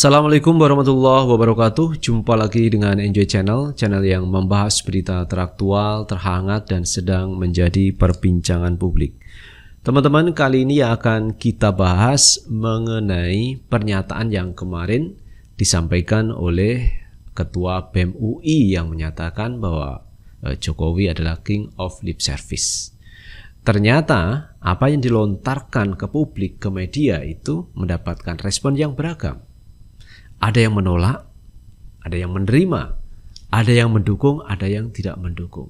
Assalamualaikum warahmatullahi wabarakatuh. Jumpa lagi dengan Enjoy Channel, channel yang membahas berita teraktual, terhangat, dan sedang menjadi perbincangan publik. Teman-teman, kali ini akan kita bahas mengenai pernyataan yang kemarin disampaikan oleh Ketua BEM UI yang menyatakan bahwa eh, Jokowi adalah king of lip service. Ternyata apa yang dilontarkan ke publik, ke media itu mendapatkan respon yang beragam ada yang menolak, ada yang menerima, ada yang mendukung, ada yang tidak mendukung.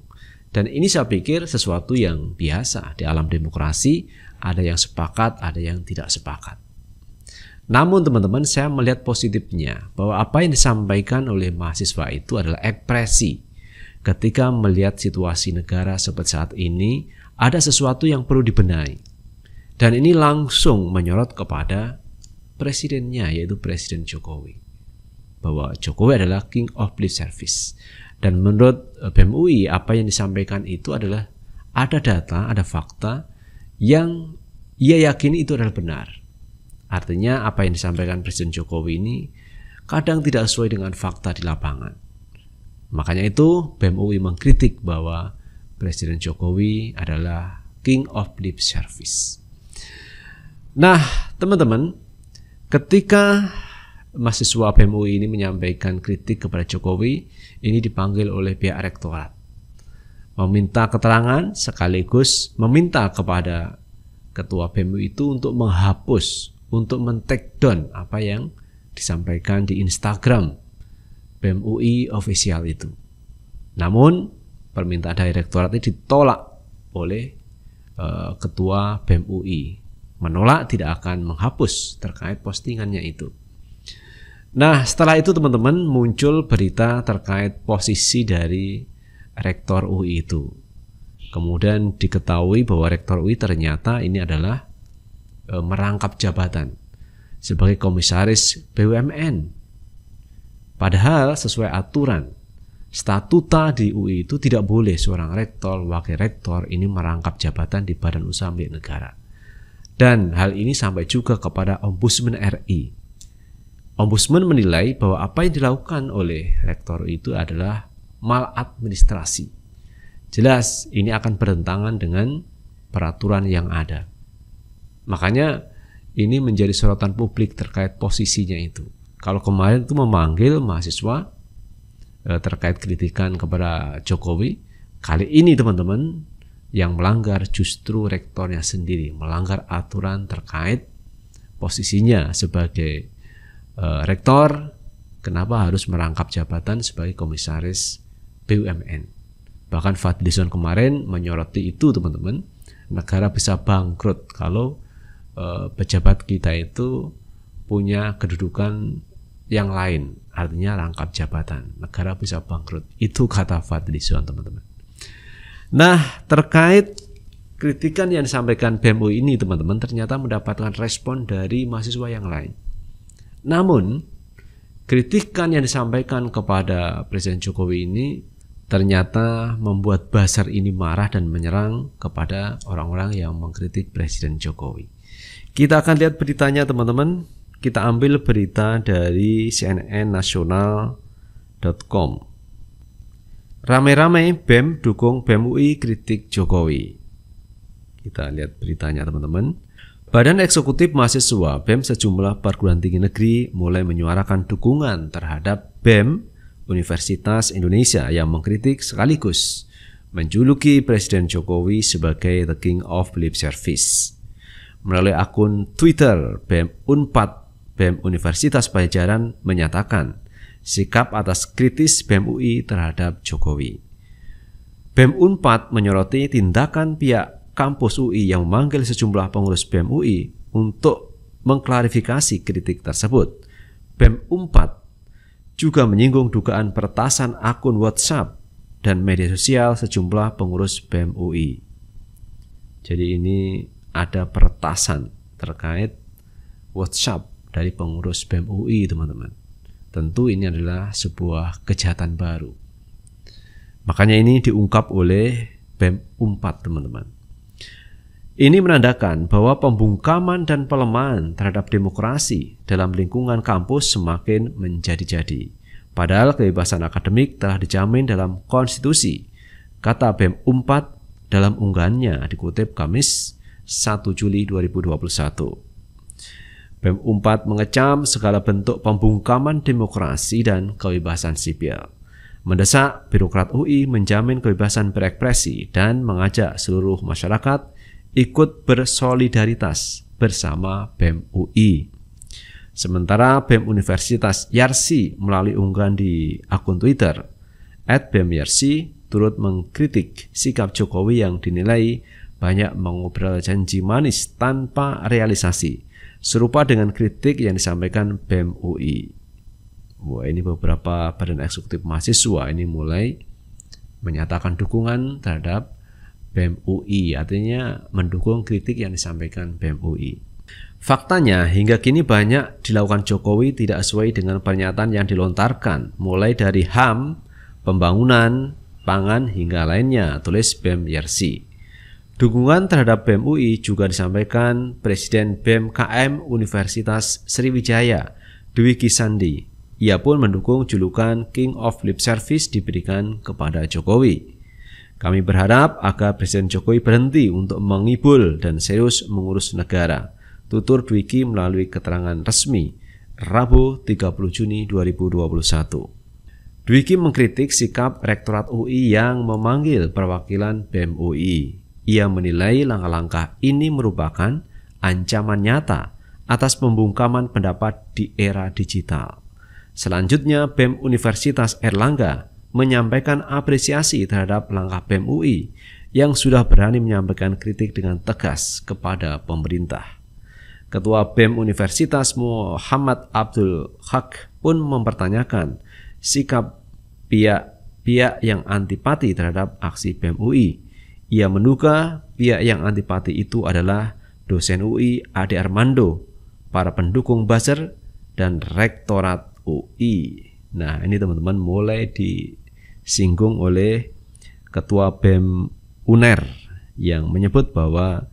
Dan ini saya pikir sesuatu yang biasa di alam demokrasi, ada yang sepakat, ada yang tidak sepakat. Namun teman-teman saya melihat positifnya bahwa apa yang disampaikan oleh mahasiswa itu adalah ekspresi. Ketika melihat situasi negara seperti saat ini, ada sesuatu yang perlu dibenahi. Dan ini langsung menyorot kepada presidennya yaitu Presiden Jokowi bahwa Jokowi adalah King of Lip Service dan menurut e, bmui apa yang disampaikan itu adalah ada data, ada fakta yang ia yakini itu adalah benar. Artinya apa yang disampaikan Presiden Jokowi ini kadang tidak sesuai dengan fakta di lapangan. Makanya itu bmui mengkritik bahwa Presiden Jokowi adalah King of Lip Service. Nah, teman-teman, Ketika mahasiswa BEM ini menyampaikan kritik kepada Jokowi, ini dipanggil oleh pihak rektorat. Meminta keterangan sekaligus meminta kepada ketua BEM itu untuk menghapus, untuk men down apa yang disampaikan di Instagram BMUI official itu. Namun permintaan dari rektorat ini ditolak oleh uh, ketua BMUI menolak tidak akan menghapus terkait postingannya itu. Nah, setelah itu teman-teman muncul berita terkait posisi dari rektor UI itu. Kemudian diketahui bahwa rektor UI ternyata ini adalah e, merangkap jabatan sebagai komisaris BUMN. Padahal sesuai aturan statuta di UI itu tidak boleh seorang rektor, wakil rektor ini merangkap jabatan di badan usaha milik negara. Dan hal ini sampai juga kepada Ombudsman RI. Ombudsman menilai bahwa apa yang dilakukan oleh rektor itu adalah maladministrasi. Jelas ini akan bertentangan dengan peraturan yang ada. Makanya ini menjadi sorotan publik terkait posisinya itu. Kalau kemarin itu memanggil mahasiswa eh, terkait kritikan kepada Jokowi, kali ini teman-teman yang melanggar justru rektornya sendiri, melanggar aturan terkait posisinya sebagai e, rektor. Kenapa harus merangkap jabatan sebagai komisaris BUMN? Bahkan Fadlison kemarin menyoroti itu, teman-teman. Negara bisa bangkrut kalau e, pejabat kita itu punya kedudukan yang lain, artinya rangkap jabatan. Negara bisa bangkrut. Itu kata Fadlison, teman-teman. Nah, terkait kritikan yang disampaikan BEMU ini teman-teman ternyata mendapatkan respon dari mahasiswa yang lain. Namun, kritikan yang disampaikan kepada Presiden Jokowi ini ternyata membuat Basar ini marah dan menyerang kepada orang-orang yang mengkritik Presiden Jokowi. Kita akan lihat beritanya teman-teman. Kita ambil berita dari cnn nasional.com. Rame-rame BEM dukung BEM UI kritik Jokowi. Kita lihat beritanya teman-teman. Badan Eksekutif Mahasiswa BEM sejumlah perguruan tinggi negeri mulai menyuarakan dukungan terhadap BEM Universitas Indonesia yang mengkritik sekaligus menjuluki Presiden Jokowi sebagai the king of lip service. Melalui akun Twitter BEM Unpad, BEM Universitas Pajajaran menyatakan sikap atas kritis BEM UI terhadap Jokowi. BEM Unpad menyoroti tindakan pihak kampus UI yang memanggil sejumlah pengurus BEM UI untuk mengklarifikasi kritik tersebut. BEM Unpad juga menyinggung dugaan pertasan akun WhatsApp dan media sosial sejumlah pengurus BEM UI. Jadi ini ada pertasan terkait WhatsApp dari pengurus BEM UI, teman-teman. Tentu ini adalah sebuah kejahatan baru. Makanya ini diungkap oleh BEM 4 teman-teman. Ini menandakan bahwa pembungkaman dan pelemahan terhadap demokrasi dalam lingkungan kampus semakin menjadi-jadi. Padahal kebebasan akademik telah dijamin dalam konstitusi. Kata BEM 4 dalam unggahannya dikutip Kamis 1 Juli 2021. BEM4 mengecam segala bentuk pembungkaman demokrasi dan kebebasan sipil. Mendesak birokrat UI menjamin kebebasan berekspresi dan mengajak seluruh masyarakat ikut bersolidaritas bersama BEM UI. Sementara BEM Universitas Yarsi melalui unggahan di akun Twitter @bemyarsi turut mengkritik sikap Jokowi yang dinilai banyak mengobrol janji manis tanpa realisasi serupa dengan kritik yang disampaikan BEM UI. Wah, ini beberapa badan eksekutif mahasiswa ini mulai menyatakan dukungan terhadap BEM UI, artinya mendukung kritik yang disampaikan BEM UI. Faktanya, hingga kini banyak dilakukan Jokowi tidak sesuai dengan pernyataan yang dilontarkan, mulai dari HAM, pembangunan, pangan, hingga lainnya, tulis BEM Yersi. Dukungan terhadap BEM UI juga disampaikan Presiden BEM KM Universitas Sriwijaya, Dwi Kisandi. Ia pun mendukung julukan King of Lip Service diberikan kepada Jokowi. Kami berharap agar Presiden Jokowi berhenti untuk mengibul dan serius mengurus negara, tutur Dwiki melalui keterangan resmi Rabu 30 Juni 2021. Dwiki mengkritik sikap Rektorat UI yang memanggil perwakilan BEM UI. Ia menilai langkah-langkah ini merupakan ancaman nyata atas pembungkaman pendapat di era digital. Selanjutnya, BEM Universitas Erlangga menyampaikan apresiasi terhadap langkah BEM UI yang sudah berani menyampaikan kritik dengan tegas kepada pemerintah. Ketua BEM Universitas Muhammad Abdul Haq pun mempertanyakan sikap pihak-pihak yang antipati terhadap aksi BEM UI ia menduga pihak yang antipati itu adalah dosen UI Ade Armando, para pendukung buzzer, dan Rektorat UI. Nah ini teman-teman mulai disinggung oleh Ketua BEM UNER yang menyebut bahwa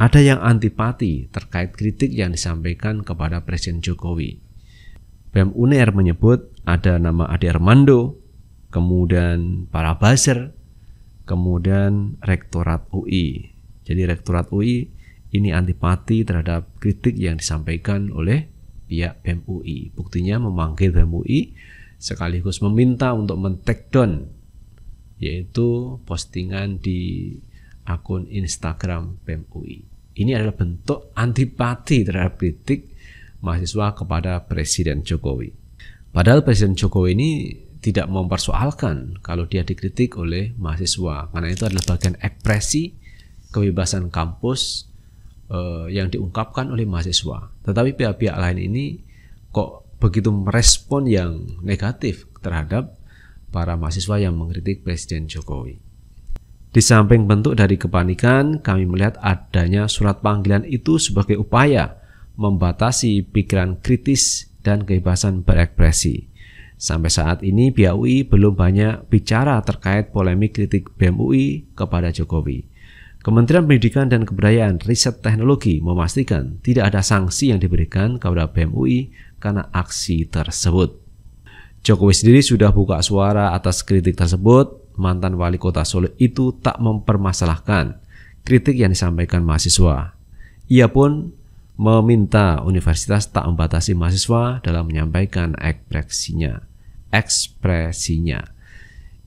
ada yang antipati terkait kritik yang disampaikan kepada Presiden Jokowi. BEM UNER menyebut ada nama Ade Armando, kemudian para buzzer, kemudian Rektorat UI. Jadi Rektorat UI ini antipati terhadap kritik yang disampaikan oleh pihak BEM UI. Buktinya memanggil BEM UI sekaligus meminta untuk men down yaitu postingan di akun Instagram BEM UI. Ini adalah bentuk antipati terhadap kritik mahasiswa kepada Presiden Jokowi. Padahal Presiden Jokowi ini tidak mempersoalkan kalau dia dikritik oleh mahasiswa karena itu adalah bagian ekspresi kebebasan kampus eh, yang diungkapkan oleh mahasiswa. Tetapi pihak-pihak lain ini kok begitu merespon yang negatif terhadap para mahasiswa yang mengkritik Presiden Jokowi. Di samping bentuk dari kepanikan, kami melihat adanya surat panggilan itu sebagai upaya membatasi pikiran kritis dan kebebasan berekspresi. Sampai saat ini pihak UI belum banyak bicara terkait polemik kritik BEM UI kepada Jokowi. Kementerian Pendidikan dan Kebudayaan Riset Teknologi memastikan tidak ada sanksi yang diberikan kepada BEM UI karena aksi tersebut. Jokowi sendiri sudah buka suara atas kritik tersebut. Mantan wali kota Solo itu tak mempermasalahkan kritik yang disampaikan mahasiswa. Ia pun meminta universitas tak membatasi mahasiswa dalam menyampaikan ekspresinya ekspresinya.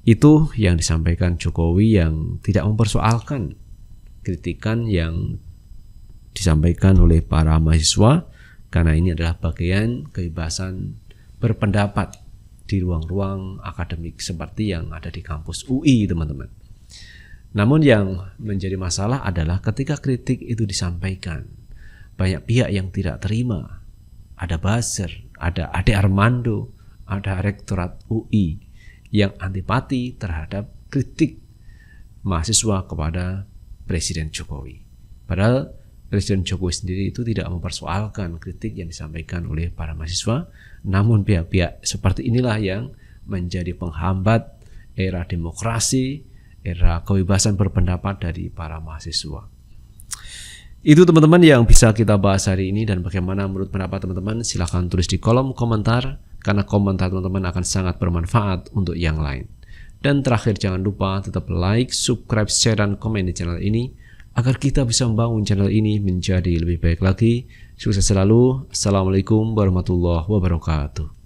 Itu yang disampaikan Jokowi yang tidak mempersoalkan kritikan yang disampaikan oleh para mahasiswa karena ini adalah bagian kebebasan berpendapat di ruang-ruang akademik seperti yang ada di kampus UI, teman-teman. Namun yang menjadi masalah adalah ketika kritik itu disampaikan, banyak pihak yang tidak terima. Ada buzzer, ada Ade Armando, ada rektorat UI yang antipati terhadap kritik mahasiswa kepada Presiden Jokowi. Padahal Presiden Jokowi sendiri itu tidak mempersoalkan kritik yang disampaikan oleh para mahasiswa, namun pihak-pihak seperti inilah yang menjadi penghambat era demokrasi, era kebebasan berpendapat dari para mahasiswa. Itu teman-teman yang bisa kita bahas hari ini dan bagaimana menurut pendapat teman-teman silahkan tulis di kolom komentar karena komentar teman-teman akan sangat bermanfaat untuk yang lain. Dan terakhir jangan lupa tetap like, subscribe, share, dan komen di channel ini agar kita bisa membangun channel ini menjadi lebih baik lagi. Sukses selalu. Assalamualaikum warahmatullahi wabarakatuh.